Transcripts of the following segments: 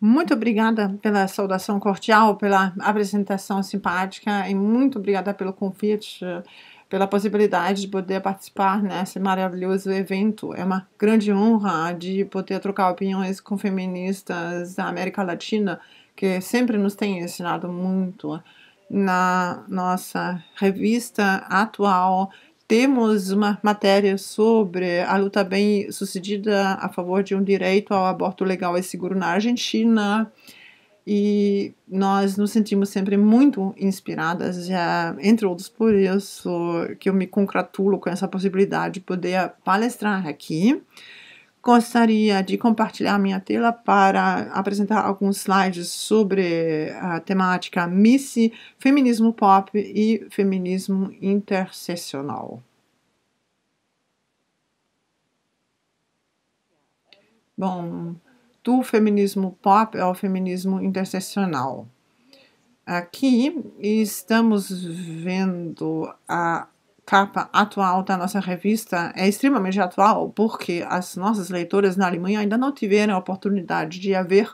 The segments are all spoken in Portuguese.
Muito obrigada pela saudação cordial, pela apresentação simpática e muito obrigada pelo convite, pela possibilidade de poder participar nesse maravilhoso evento. É uma grande honra de poder trocar opiniões com feministas da América Latina, que sempre nos têm ensinado muito na nossa revista atual temos uma matéria sobre a luta bem sucedida a favor de um direito ao aborto legal e seguro na Argentina. E nós nos sentimos sempre muito inspiradas, já, entre outros por isso, que eu me congratulo com essa possibilidade de poder palestrar aqui gostaria de compartilhar minha tela para apresentar alguns slides sobre a temática MISSI, feminismo pop e feminismo interseccional. Bom, do feminismo pop ao feminismo interseccional. Aqui estamos vendo a capa atual da nossa revista é extremamente atual, porque as nossas leitoras na Alemanha ainda não tiveram a oportunidade de a ver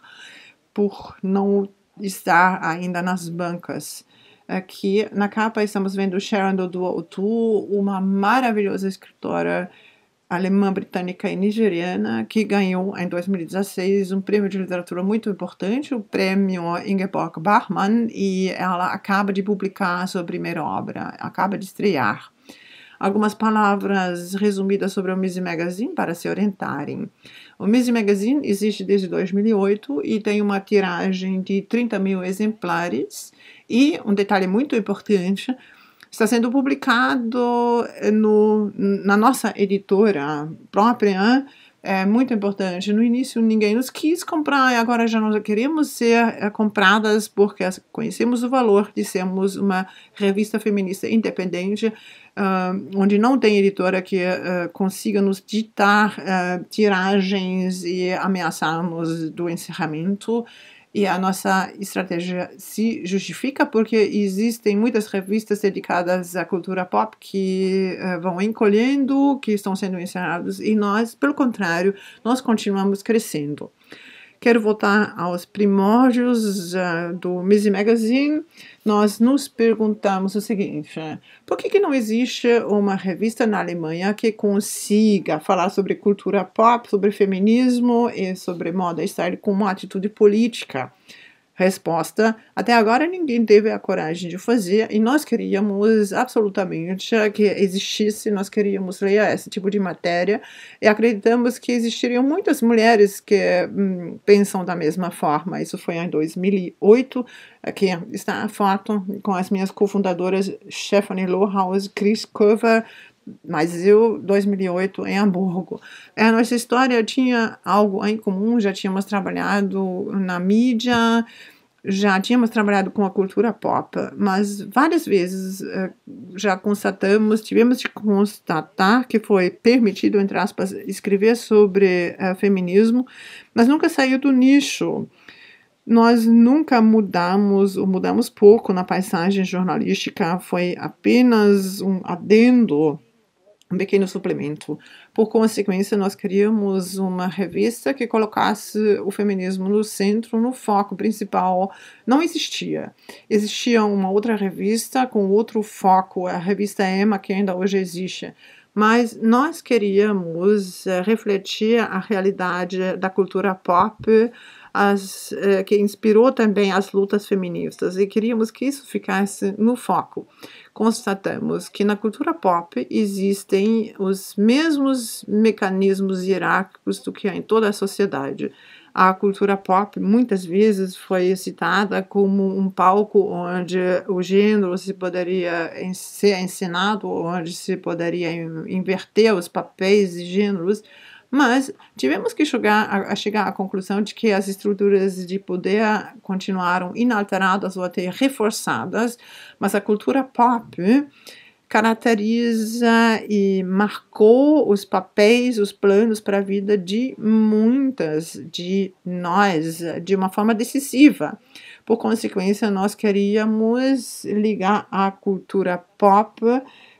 por não estar ainda nas bancas. Aqui na capa estamos vendo Sharon Dodua Otu, uma maravilhosa escritora alemã, britânica e nigeriana, que ganhou em 2016 um prêmio de literatura muito importante, o prêmio Ingeborg Bachmann, e ela acaba de publicar a sua primeira obra, acaba de estrear algumas palavras resumidas sobre o Mise Magazine para se orientarem. O Mise Magazine existe desde 2008 e tem uma tiragem de 30 mil exemplares. E um detalhe muito importante, está sendo publicado no, na nossa editora própria é muito importante. No início ninguém nos quis comprar e agora já nós queremos ser eh, compradas porque conhecemos o valor de sermos uma revista feminista independente, uh, onde não tem editora que uh, consiga nos ditar uh, tiragens e ameaçarmos do encerramento. E a nossa estratégia se justifica porque existem muitas revistas dedicadas à cultura pop que uh, vão encolhendo, que estão sendo encerrados, e nós, pelo contrário, nós continuamos crescendo. Quero voltar aos primórdios uh, do Miss Magazine. Nós nos perguntamos o seguinte: né? por que, que não existe uma revista na Alemanha que consiga falar sobre cultura pop, sobre feminismo e sobre moda e style com uma atitude política? Resposta: até agora ninguém teve a coragem de fazer e nós queríamos absolutamente que existisse, nós queríamos ler esse tipo de matéria e acreditamos que existiriam muitas mulheres que hum, pensam da mesma forma. Isso foi em 2008. Aqui está a foto com as minhas cofundadoras Stephanie Lohaus, Chris Cover, mas eu, 2008, em Hamburgo. É, a nossa história tinha algo em comum, já tínhamos trabalhado na mídia, já tínhamos trabalhado com a cultura pop, mas várias vezes eh, já constatamos, tivemos de constatar que foi permitido, entre aspas, escrever sobre eh, feminismo, mas nunca saiu do nicho. Nós nunca mudamos, ou mudamos pouco na paisagem jornalística, foi apenas um adendo um pequeno suplemento. Por consequência, nós queríamos uma revista que colocasse o feminismo no centro, no foco principal. Não existia. Existia uma outra revista com outro foco, a revista Emma, que ainda hoje existe mas nós queríamos eh, refletir a realidade da cultura pop as, eh, que inspirou também as lutas feministas e queríamos que isso ficasse no foco. Constatamos que na cultura pop existem os mesmos mecanismos hierárquicos do que há em toda a sociedade. A cultura pop muitas vezes foi citada como um palco onde o gênero se poderia ser ensinado, onde se poderia inverter os papéis e gêneros mas tivemos que chegar a, a chegar à conclusão de que as estruturas de poder continuaram inalteradas ou até reforçadas, mas a cultura pop caracteriza e marcou os papéis, os planos para a vida de muitas de nós de uma forma decisiva. Por consequência, nós queríamos ligar a cultura pop,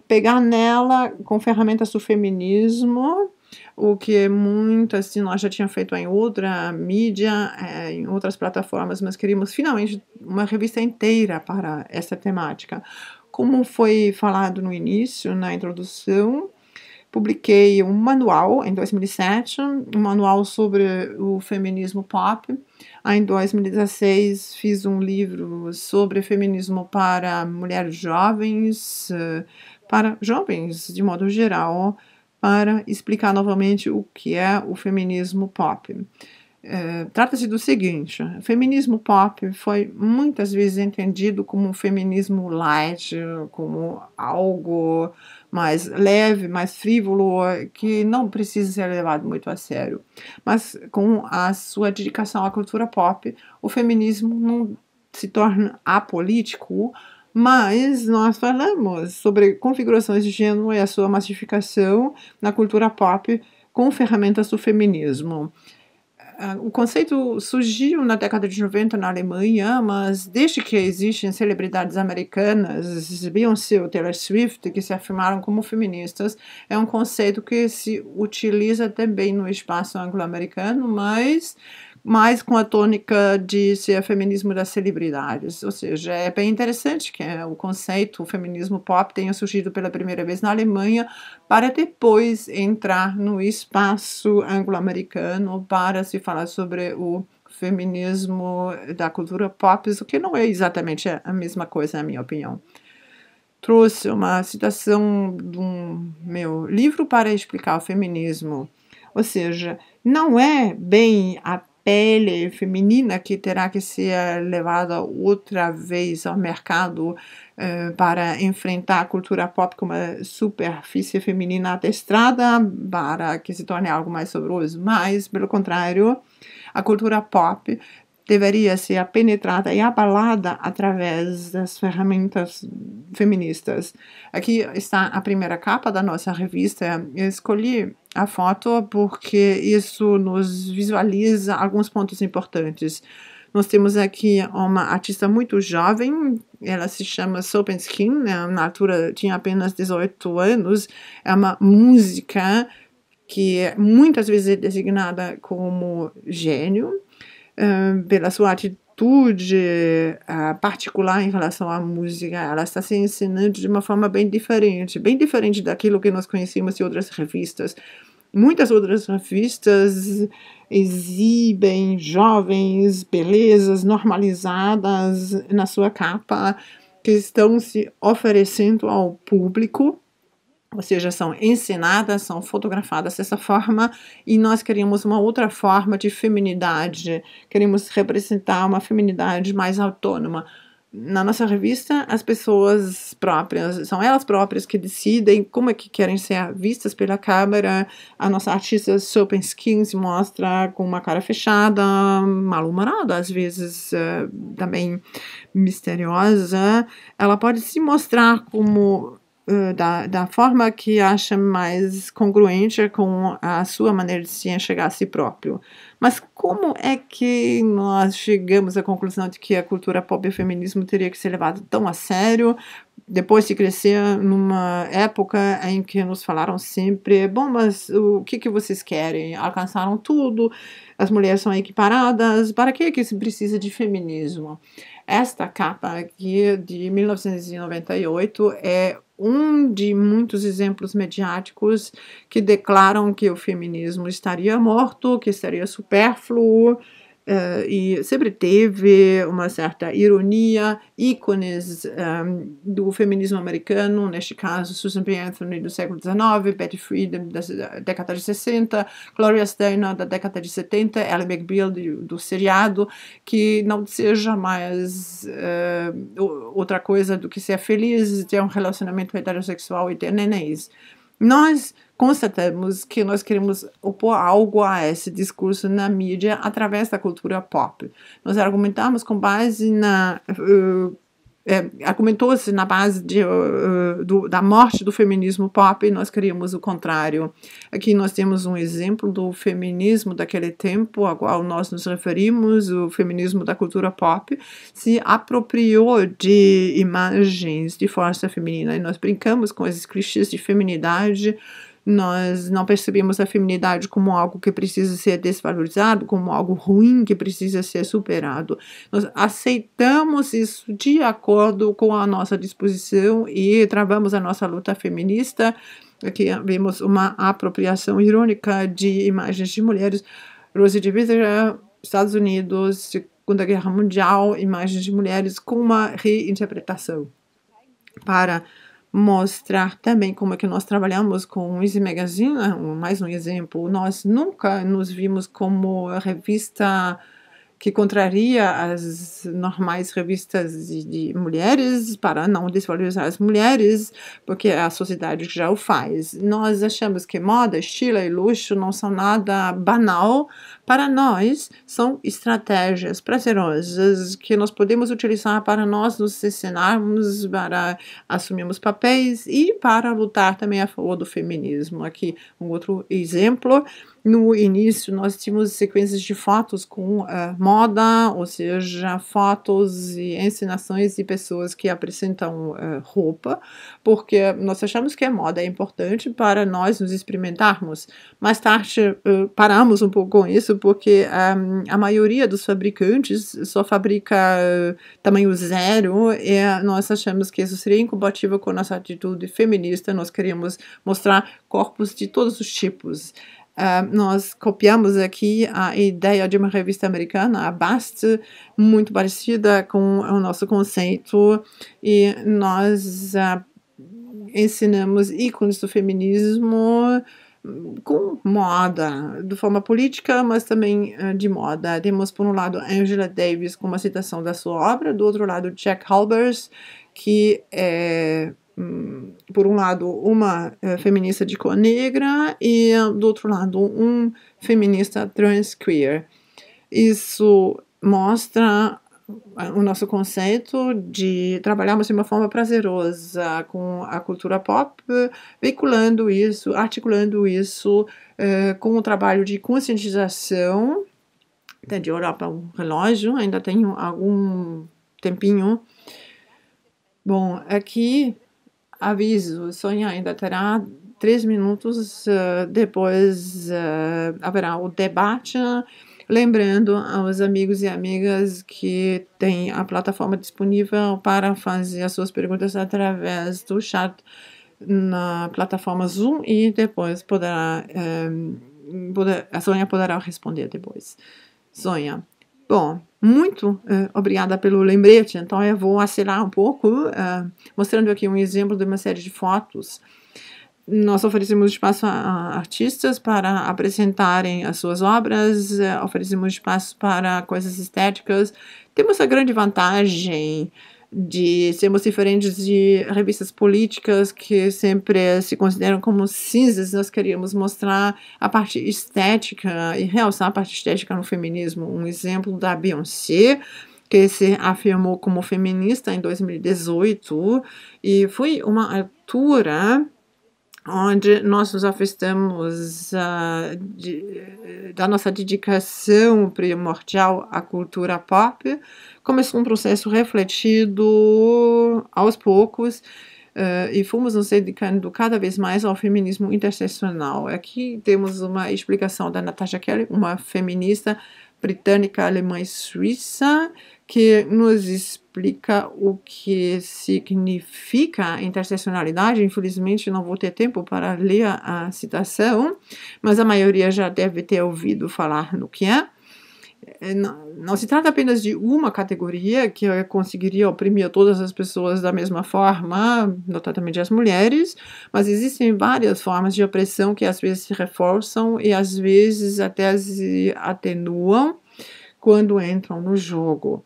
pegar nela com ferramentas do feminismo o que é muito assim, nós já tínhamos feito em outra mídia, é, em outras plataformas, mas queríamos finalmente uma revista inteira para essa temática. Como foi falado no início, na introdução, publiquei um manual em 2007, um manual sobre o feminismo pop. Aí, em 2016 fiz um livro sobre feminismo para mulheres jovens, eh, para jovens de modo geral, para explicar novamente o que é o feminismo pop. É, Trata-se do seguinte: o feminismo pop foi muitas vezes entendido como um feminismo light, como algo mais leve, mais frívolo, que não precisa ser levado muito a sério. Mas com a sua dedicação à cultura pop, o feminismo não se torna apolítico, mas nós falamos sobre configurações de gênero e a sua massificação na cultura pop com ferramentas do feminismo. Ah, o conceito surgiu na década de 90 na Alemanha, mas desde que existem celebridades americanas, Beyoncé ou Taylor Swift, que se afirmaram como feministas, é um conceito que se utiliza também no espaço anglo-americano, mas mas com a tônica de ser feminismo das celebridades. Ou seja, é bem interessante que é, o conceito o feminismo pop tenha surgido pela primeira vez na Alemanha para depois entrar no espaço anglo-americano para se falar sobre o feminismo da cultura pop, o que não é exatamente a mesma coisa, na minha opinião trouxe uma citação de um meu livro para explicar o feminismo. Ou seja, não é bem a pele feminina que terá que ser levada outra vez ao mercado eh, para enfrentar a cultura pop como uma superfície feminina atestada para que se torne algo mais saboroso. Mas, pelo contrário, a cultura pop deveria ser penetrada e abalada através das ferramentas feministas. Aqui está a primeira capa da nossa revista. Eu escolhi a foto porque isso nos visualiza alguns pontos importantes. Nós temos aqui uma artista muito jovem, ela se chama and Skin, né? na altura tinha apenas 18 anos, é uma música que é muitas vezes é designada como gênio, pela sua atitude particular em relação à música, ela está se ensinando de uma forma bem diferente, bem diferente daquilo que nós conhecemos em outras revistas. Muitas outras revistas exibem jovens belezas normalizadas na sua capa que estão se oferecendo ao público ou seja, são ensinadas, são fotografadas dessa forma, e nós queríamos uma outra forma de feminidade, queremos representar uma feminidade mais autônoma. Na nossa revista, as pessoas próprias, são elas próprias que decidem como é que querem ser vistas pela câmera. A nossa artista Soap Skin se mostra com uma cara fechada, mal-humorada, às vezes eh, também misteriosa. Ela pode se mostrar como eh, da, da forma que acha mais congruente é com a sua maneira de se enxergar a si próprio. Mas como é que nós chegamos à conclusão de que a cultura pop e o feminismo teria que ser levado tão a sério? Depois de crescer numa época em que nos falaram sempre, bom, mas o que, que vocês querem? Alcançaram tudo, as mulheres são equiparadas, para que, que se precisa de feminismo? Esta capa aqui de 1998 é um de muitos exemplos mediáticos que declaram que o feminismo estaria morto, que estaria supérfluo, eh, e sempre teve uma certa ironia, ícones um, ehm, do feminismo americano, neste caso Susan B. Anthony do século XIX, Betty Friedan da, década de 60, Gloria Steinem da década de 70, Ellen McBeal do, do seriado, que não seja mais uh, outra coisa do que ser feliz, ter um relacionamento heterossexual e ter nenéns. Nós constatamos que nós queremos opor algo a esse discurso na mídia através da cultura pop. Nós argumentamos com base na. Uh, é, argumentou-se na base de, uh, do, da morte do feminismo pop e nós queríamos o contrário. Aqui nós temos um exemplo do feminismo daquele tempo ao qual nós nos referimos, o feminismo da cultura pop, se apropriou de imagens de força feminina e nós brincamos com esses clichês de feminidade nós não percebemos a feminidade como algo que precisa ser desvalorizado, como algo ruim que precisa ser superado. Nós aceitamos isso de acordo com a nossa disposição e travamos a nossa luta feminista. Aqui vemos uma apropriação irônica de imagens de mulheres. Rose de Vizera, Estados Unidos, Segunda Guerra Mundial, imagens de mulheres com uma reinterpretação para mostrar também como é que nós trabalhamos com o Easy Magazine, né, mais um exemplo. Nós nunca nos vimos como revista que contraria as normais revistas de, de, mulheres para não desvalorizar as mulheres, porque a sociedade já o faz. Nós achamos que moda, estilo e luxo não são nada banal. Para nós, são estratégias prazerosas que nós podemos utilizar para nós nos ensinarmos, para assumirmos papéis e para lutar também a favor do feminismo. Aqui um outro exemplo no início nós tínhamos sequências de fotos com uh, moda, ou seja, fotos e ensinações de pessoas que apresentam uh, roupa, porque nós achamos que a moda é importante para nós nos experimentarmos. Mais tarde uh, paramos um pouco com isso, porque um, a maioria dos fabricantes só fabrica tamanho zero e nós achamos que isso seria incompatível com nossa atitude feminista. Nós queríamos mostrar corpos de todos os tipos. Uh, nós copiamos aqui a ideia de uma revista americana, a Bast, muito parecida com o nosso conceito, e nós uh, ensinamos ícones do feminismo hum, com moda, de forma política, mas também uh, de moda. Temos, por um lado, Angela Davis com uma citação da sua obra, do outro lado, Jack Halbers, que é por um lado, uma é, feminista de cor negra e, do outro lado, um feminista trans queer. Isso mostra é, o nosso conceito de trabalharmos de uma forma prazerosa com a cultura pop, veiculando isso, articulando isso é, com o trabalho de conscientização. Até de olhar para o relógio, ainda tenho algum tempinho. Bom, aqui aviso, Sonia ainda terá três minutos, uh, depois uh, haverá o debate, lembrando aos amigos e amigas que tem a plataforma disponível para fazer as suas perguntas através do chat na plataforma Zoom e depois poderá, um, eh, poder, a Sonia poderá responder depois. Sonia, bom... Muito eh, obrigada pelo lembrete. Então, eu vou acelerar um pouco, eh, mostrando aqui um exemplo de uma série de fotos. Nós oferecemos espaço a, a artistas para apresentarem as suas obras, eh, oferecemos espaço para coisas estéticas. Temos a grande vantagem de sermos diferentes de revistas políticas que sempre se consideram como cinzas, nós queríamos mostrar a parte estética e realçar a parte estética no feminismo. Um exemplo da Beyoncé, que se afirmou como feminista em 2018 e foi uma altura onde nós nos afastamos uh, de, da nossa dedicação primordial à cultura pop, começou um processo refletido aos poucos uh, e fomos nos dedicando cada vez mais ao feminismo interseccional. Aqui temos uma explicação da Natasha Kelly, uma feminista britânica, alemã e suíça, que nos explica o que significa interseccionalidade. Infelizmente, não vou ter tempo para ler a citação, mas a maioria já deve ter ouvido falar no que é. é não, não se trata apenas de uma categoria que conseguiria oprimir todas as pessoas da mesma forma, notadamente as mulheres, mas existem várias formas de opressão que às vezes se reforçam e às vezes até se atenuam quando entram no jogo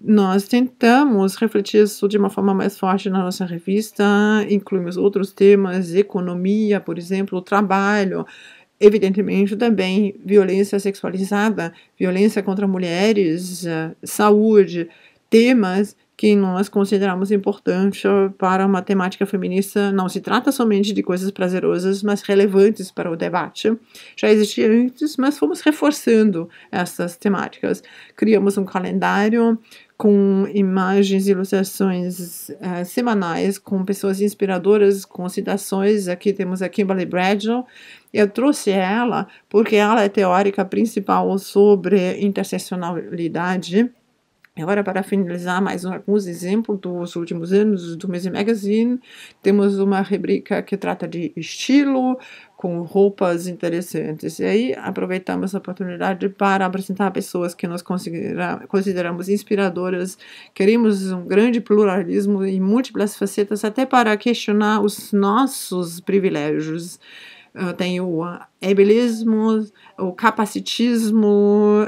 nós tentamos refletir isso de uma forma mais forte na nossa revista, incluímos outros temas, economia, por exemplo, trabalho, evidentemente também violência sexualizada, violência contra mulheres, saúde, temas que nós consideramos importante para uma temática feminista. Não se trata somente de coisas prazerosas, mas relevantes para o debate. Já existia antes, mas fomos reforçando essas temáticas. Criamos um calendário com imagens e ilustrações eh, semanais com pessoas inspiradoras, com citações. Aqui temos a Kimberly Bradshaw. Eu trouxe ela porque ela é teórica principal sobre interseccionalidade Agora, para finalizar, mais um, alguns exemplos dos últimos anos do Mese Magazine. Temos uma rubrica que trata de estilo, com roupas interessantes. E aí, aproveitamos a oportunidade para apresentar pessoas que nós consideramos inspiradoras. Queremos um grande pluralismo e múltiplas facetas, até para questionar os nossos privilégios tem o ableismo, o capacitismo,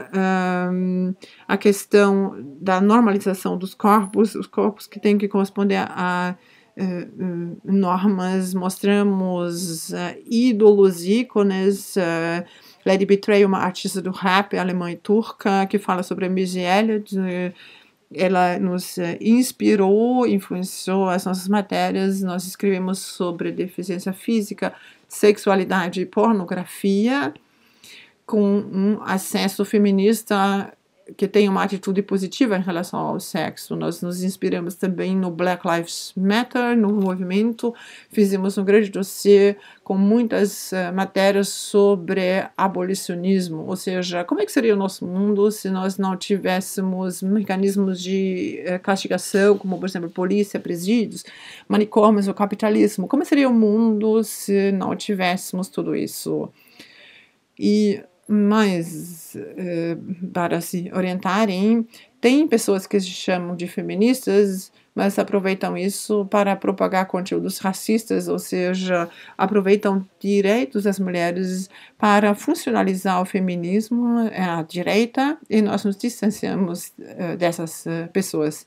um, a questão da normalização dos corpos, os corpos que têm que corresponder a, a uh, eh, eh, normas, mostramos uh, ídolos, ícones. Uh, Lady Betray, uma artista do rap alemã e turca, que fala sobre a Missy ela nos inspirou, influenciou as nossas matérias. Nós escrevemos sobre deficiência física, sexualidade e pornografia, com um acesso feminista que tem uma atitude positiva em relação ao sexo. Nós nos inspiramos também no Black Lives Matter, no movimento. Fizemos um grande dossiê com muitas uh, matérias sobre abolicionismo, ou seja, como é que seria o nosso mundo se nós não tivéssemos mecanismos de uh, castigação, como por exemplo polícia, presídios, manicômios, o capitalismo. Como seria o mundo se não tivéssemos tudo isso? E mais uh, eh, para se assim, orientarem. Tem pessoas que se chamam de feministas, mas aproveitam isso para propagar conteúdos racistas, ou seja, aproveitam direitos das mulheres para funcionalizar o feminismo eh, à direita e nós nos distanciamos uh, dessas pessoas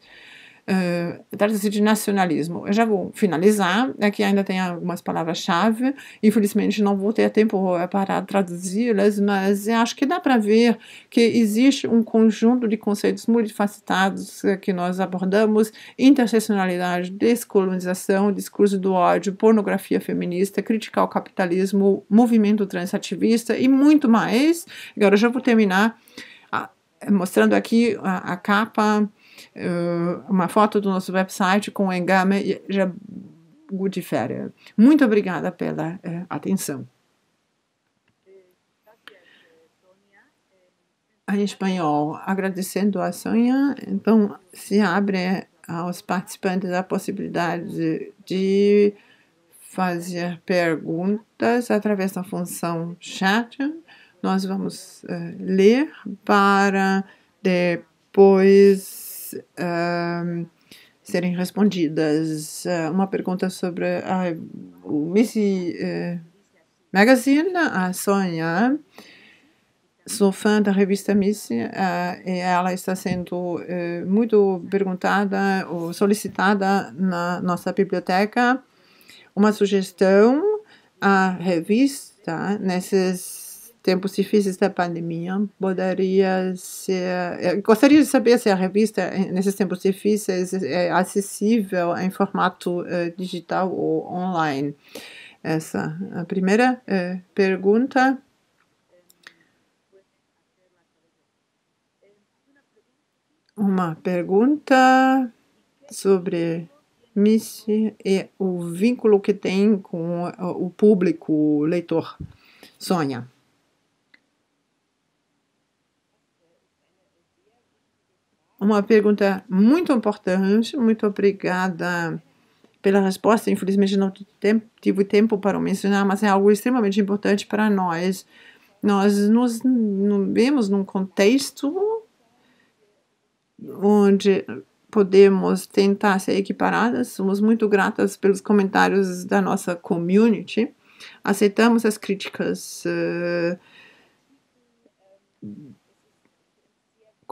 uh, trata-se de nacionalismo. Eu já vou finalizar, aqui né, ainda tem algumas palavras-chave, infelizmente não vou ter tempo eh, para traduzi-las, mas acho que dá para ver que existe um conjunto de conceitos multifacetados eh, que nós abordamos, interseccionalidade, descolonização, discurso do ódio, pornografia feminista, criticar o capitalismo, movimento transativista e muito mais. Agora eu já vou terminar ah, mostrando aqui a, a capa eh, uma foto do nosso website com o Engame Jagudiferia. Muito obrigada pela eh, atenção. Em espanhol, agradecendo a Sonia, então se abre aos participantes a possibilidade de fazer perguntas através da função chat. Nós vamos uh, ler para depois uh, serem respondidas. Uh, uma pergunta sobre o Missy eh, Magazine, a Sonia. Sou fã da revista Missy ah, e ela está sendo eh, muito perguntada ou solicitada na nossa biblioteca. Uma sugestão, a revista, nesses tempos difíceis da pandemia, poderia ser. É, gostaria de saber se a revista, eh, nesses tempos difíceis, é acessível em formato eh, digital ou online. Essa é a primeira eh, pergunta. Uma pergunta sobre Missi e o vínculo que tem com o público o leitor. Sonia. uma pergunta muito importante. Muito obrigada pela resposta. Infelizmente, não tive tempo para mencionar, mas é algo extremamente importante para nós. Nós nos vemos num contexto onde podemos tentar ser equiparadas. Somos muito gratas pelos comentários da nossa community. Aceitamos as críticas. Uh,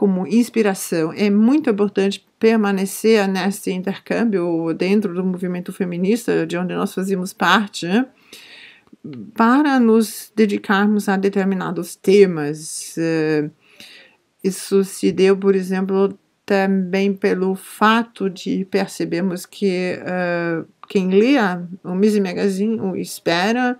como inspiração. É muito importante permanecer nesse intercâmbio dentro do movimento feminista, de onde nós fazemos parte, né, para nos dedicarmos a determinados temas. Eh, isso se deu, por exemplo, também pelo fato de percebermos que uh, quem lê o Mise Magazine o espera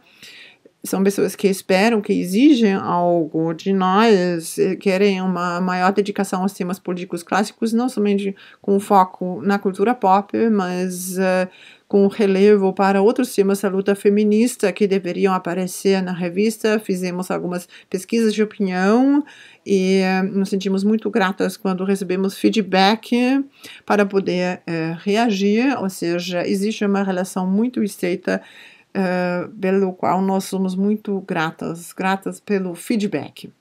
são pessoas que esperam, que exigem algo de nós, eh, querem uma maior dedicação aos temas políticos clássicos, não somente com foco na cultura pop, mas uh, com relevo para outros temas da luta feminista que deveriam aparecer na revista. Fizemos algumas pesquisas de opinião e uh, nos sentimos muito gratas quando recebemos feedback para poder uh, reagir, ou seja, existe uma relação muito estreita uh, pelo qual nós somos muito gratas, gratas pelo feedback.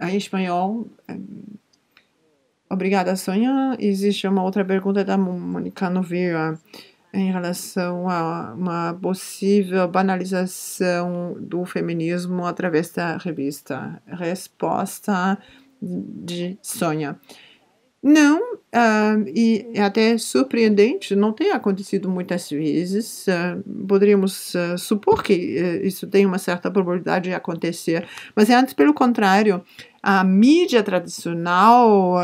Em espanhol, eh, obrigada, Sonia. Existe uma outra pergunta da Mônica Noveira ah, em relação a uma possível banalização do feminismo através da revista. Resposta de Sonia. Não, Uh, e é até surpreendente, não tem acontecido muitas vezes. Uh, poderíamos uh, supor que eh, isso tem uma certa probabilidade de acontecer, mas é antes pelo contrário. A mídia tradicional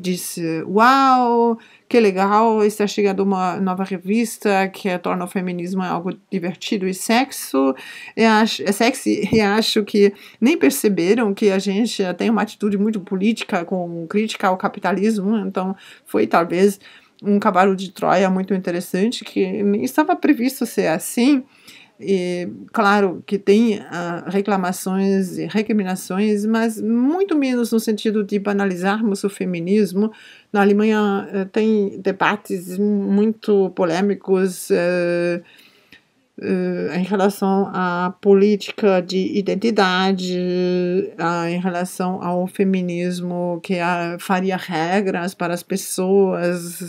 disse Uau, que legal, está chegando uma nova revista que torna o feminismo é algo divertido e sexo. E acho, é sexy, e acho que nem perceberam que a gente tem uma atitude muito política com crítica ao capitalismo, então foi talvez um cavalo de Troia muito interessante que nem estava previsto ser assim. E, claro que tem ah, reclamações e recriminações, mas muito menos no sentido de banalizarmos o feminismo. Na Alemanha eh, tem debates muito polêmicos eh, eh, em relação à política de identidade, em relação ao feminismo que ah, faria regras para as pessoas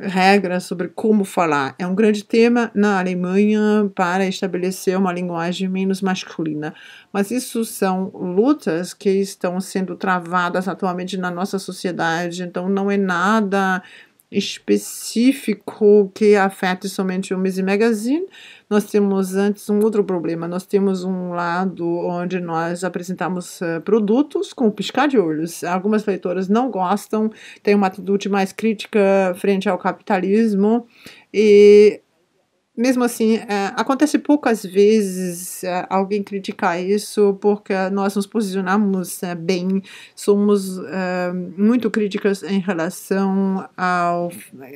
regras sobre como falar. É um grande tema na Alemanha para estabelecer uma linguagem menos masculina. Mas isso são lutas que estão sendo travadas atualmente na nossa sociedade, então não é nada específico que afete somente o Miss Magazine nós temos antes um outro problema. Nós temos um lado onde nós apresentamos uh, produtos com piscar de olhos. Algumas leitoras não gostam, têm uma atitude mais crítica frente ao capitalismo e mesmo assim, é, acontece poucas vezes é, alguém criticar isso, porque nós nos posicionamos é, bem, somos muito críticas em relação ao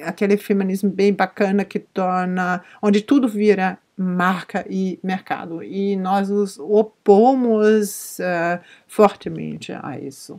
aquele feminismo bem bacana que torna, onde tudo vira marca e mercado. E nós nos opomos uh, fortemente a isso.